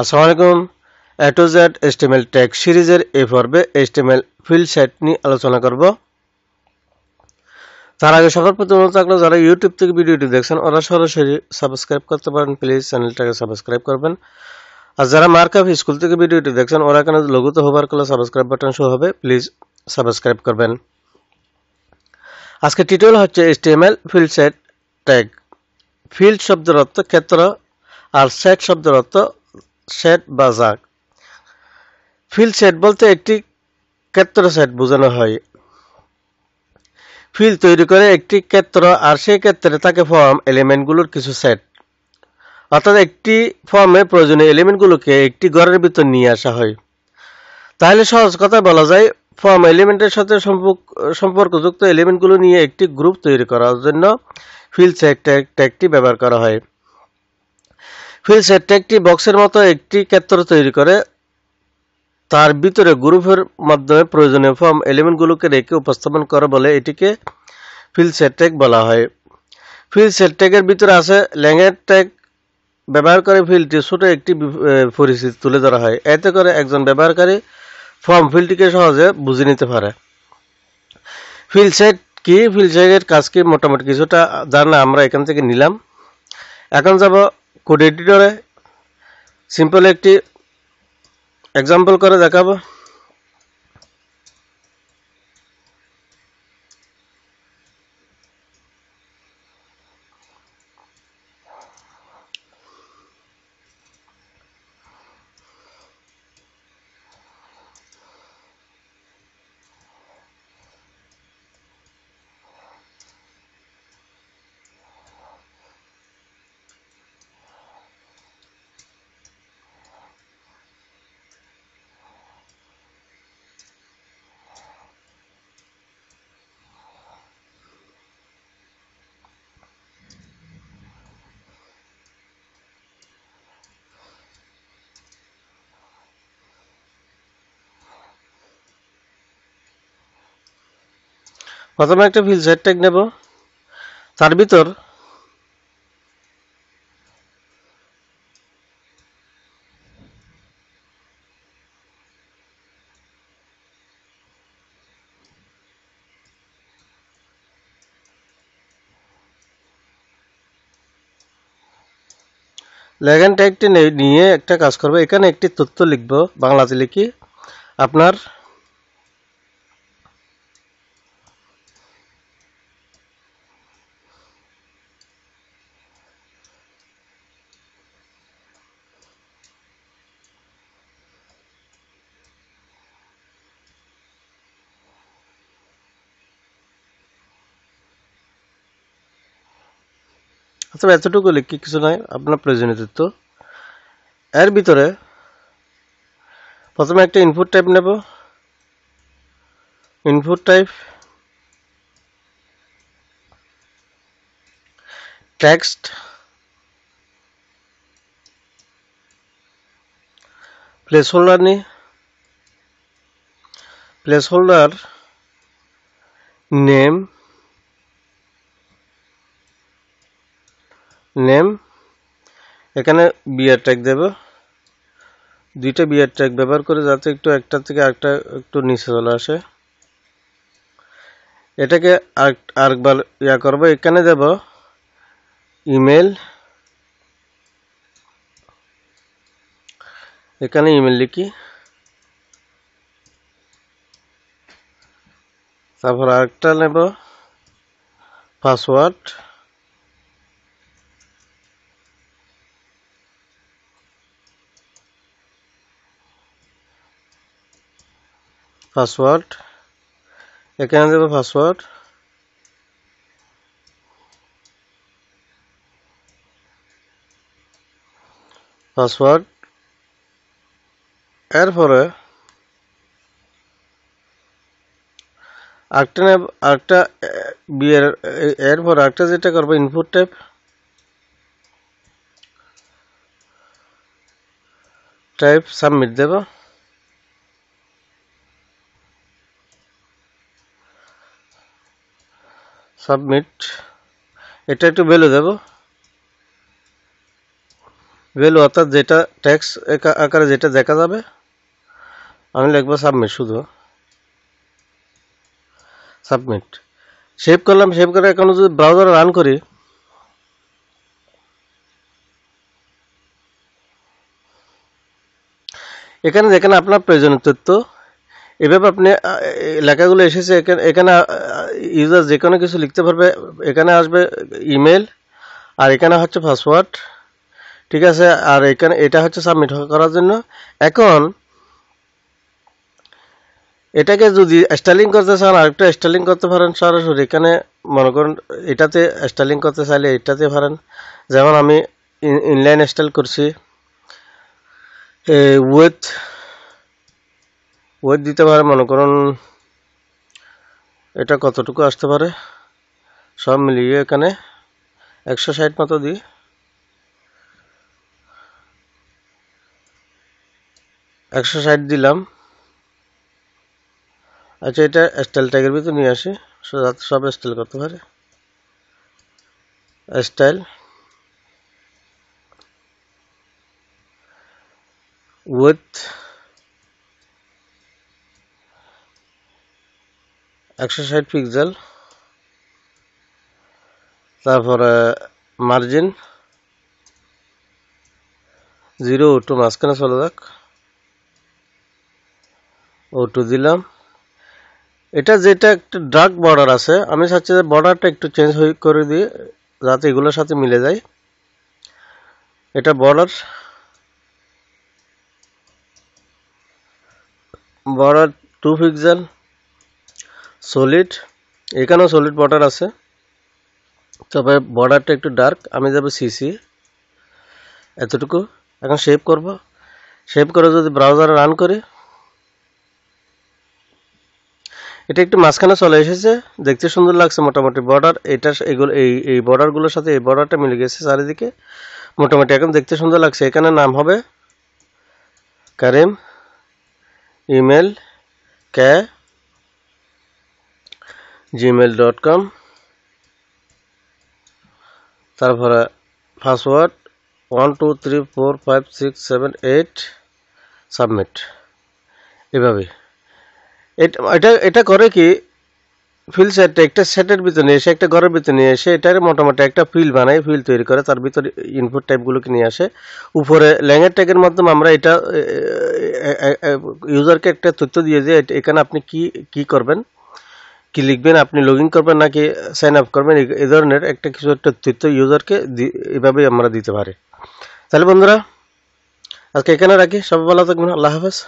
আসসালামু আলাইকুম A to Z HTML tag সিরিজের এই পর্বে এস্টিমেল ফিল্ড সেট নিয়ে আলোচনা করব তার আগে প্রতি অনুরোধ থাকলে যারা ইউটিউব থেকে ভিডিওটি দেখছেন ওরা সরাসরি সাবস্ক্রাইব করতে পারেন প্লিজ চ্যানেলটাকে সাবস্ক্রাইব করবেন আর যারা মার্কআপ স্কুল থেকে ভিডিওটি দেখছেন ওরা এখানে লঘুত হবার করলে সাবস্ক্রাইব বাটন শো হবে প্লিজ সাবস্ক্রাইব করবেন আজকে টিটেল হচ্ছে HTML fieldset tag field শব্দের অর্থ ক্ষেত্র আর সেট শব্দের অর্থ সেট বা জাগ ফিল্ড সেট বলতে একটি ক্ষেত্র সেট বোঝানো হয় ফিল তৈরি করে একটি ক্ষেত্র আর সেই ক্ষেত্রে থাকে ফর্ম এলিমেন্টগুলোর কিছু সেট অর্থাৎ একটি ফর্মে প্রয়োজনীয় এলিমেন্টগুলোকে একটি ঘরের ভিতর নিয়ে আসা হয় তাহলে সহজ কথায় বলা যায় ফর্ম এলিমেন্টের সাথে সম্পর্কযুক্ত এলিমেন্টগুলো নিয়ে একটি গ্রুপ তৈরি করার জন্য ফিল সেট ট্যাগটি ব্যবহার করা হয় ফিল সেটটা একটি বক্সের মতো একটি ক্ষেত্র তৈরি করে তার ভিতরে গ্রুপের মাধ্যমে প্রয়োজনীয় ফর্ম এলিমেন্টগুলোকে রেখে উপস্থাপন করে বলে এটিকে ফিল সেটটেক বলা হয় ফিল সেটটেকের ভিতরে আছে ল্যাঙ্গের ট্যাগ ব্যবহার করে ফিল্ডটি ছোট একটি পরিস্থিতি তুলে ধরা হয় এতে করে একজন ব্যবহারকারী ফর্ম ফিল্ডটিকে সহজে বুঝে নিতে পারে ফিল সেট কি ফিল সেটের কাজ কি মোটামুটি কিছুটা জানা আমরা এখান থেকে নিলাম এখন যাব কোড এডিটরে সিম্পল একটি এক্সাম্পল করে দেখাবো প্রথমে একটা ভিজেট ট্যাগ নেব তার ভিতর লেগান ট্যাগটি নিয়ে একটা কাজ করবো এখানে একটি তথ্য লিখব বাংলাতে লিখি আপনার আচ্ছা এতটুকু লিখি কিছু নাই আপনার প্রয়োজনীয় তথ্য এর ভিতরে প্রথমে একটা ইনপুট টাইপ নেব input type text placeholder নি প্লেস হোল্ডার নেম নেম এখানে বিয়ার ট্যাগ দেব দুইটা বিয়ার ট্যাগ ব্যবহার করে যাতে একটু একটা থেকে আরেকটা একটু নিচে চলে আসে এটাকে আরেকবার ইয়া করবো এখানে দেব ইমেল এখানে ইমেল লিখি তারপর আরেকটা নেব পাসওয়ার্ড पासवर्ड এখানে দেব পাসওয়ার্ড পাসওয়ার্ড এরপরে একটা একটা বিয়ের এরপর একটা যেটা করবো ইনপুট ট্যাপ টাইপ সাবমিট দেবা সাবমিট এটা একটু ভ্যালু দেব ভ্যালু অর্থাৎ যেটা ট্যাক্স আকারে যেটা দেখা যাবে আমি লিখবো সাবমিট শুধু সাবমিট সেভ করলাম সেভ করে এখন যদি ব্রাউজার রান করি এখানে দেখেন আপনার প্রয়োজনীয় তথ্য এভাবে আপনি লেখাগুলো এসেছে এখানে এখানে ইউজার যে কোনো কিছু লিখতে পারবে এখানে আসবে ইমেল আর এখানে হচ্ছে পাসওয়ার্ড ঠিক আছে আর এখানে এটা হচ্ছে সাবমিট করার জন্য এখন এটাকে যদি স্টাইলিং করতে চান আরেকটা স্টাইলিং করতে পারেন সরাসরি এখানে মনে করুন এটাতে স্টাইলিং করতে চাইলে এটাতে পারেন যেমন আমি ইনলাইন স্টাইল করছি উইথ ওয়েট দিতে পারে মনে করুন এটা কতটুকু আসতে পারে সব মিলিয়ে এখানে একশো ষাট মতো দিই একশো ষাট দিলাম আচ্ছা এটা স্টাইল ট্যাগের ভিতরে নিয়ে আসি সব স্টাইল করতে পারে স্টাইল উইথ একশো ষাট পিক্সেল তারপরে মার্জিন জিরো টু মাঝখানে চলে যাক ও টু দিলাম এটা যেটা একটা ড্রাগ বর্ডার আছে আমি চাচ্ছি যে বর্ডারটা একটু চেঞ্জ হয়ে করে দিয়ে যাতে এগুলোর সাথে মিলে যায় এটা border border two pixel solid এখানেও সলিড বর্ডার আছে তবে বর্ডারটা একটু ডার্ক আমি যাবো সিসি এতটুকু এখন শেভ করব শেভ করে যদি ব্রাউজার রান করি এটা একটু মাঝখানে চলে এসেছে দেখতে সুন্দর লাগছে মোটামুটি বর্ডার এটা এগুলো এই এই বর্ডারগুলোর সাথে এই বর্ডারটা মিলে গেছে চারিদিকে মোটামুটি এখন দেখতে সুন্দর লাগছে এখানে নাম হবে কারেম ইমেল ক্যা জিমেল ডট কম তারপরে password one two three four five six seven eight submit এভাবে এটা এটা করে কি ফিল সেটটা একটা সেটের ভিতরে নিয়ে এসে একটা ঘরের ভিতরে নিয়ে এসে এটার মোটামুটি একটা ফিল বানায় ফিল তৈরি করে তার ভিতরে ইনপুট টাইপগুলোকে নিয়ে আসে উপরে ল্যাঙ্গের ট্যাগের মাধ্যমে আমরা এটা ইউজারকে একটা তথ্য দিয়ে যে এখানে আপনি কি কি করবেন কি লিখবেন আপনি লগ ইন করবেন নাকি সাইন আপ করবেন এই ধরনের একটা কিছু একটা তথ্য ইউজারকে এভাবে আমরা দিতে পারি তাহলে বন্ধুরা আজকে এখানে রাখি সব ভালো থাকবেন আল্লাহ হাফেজ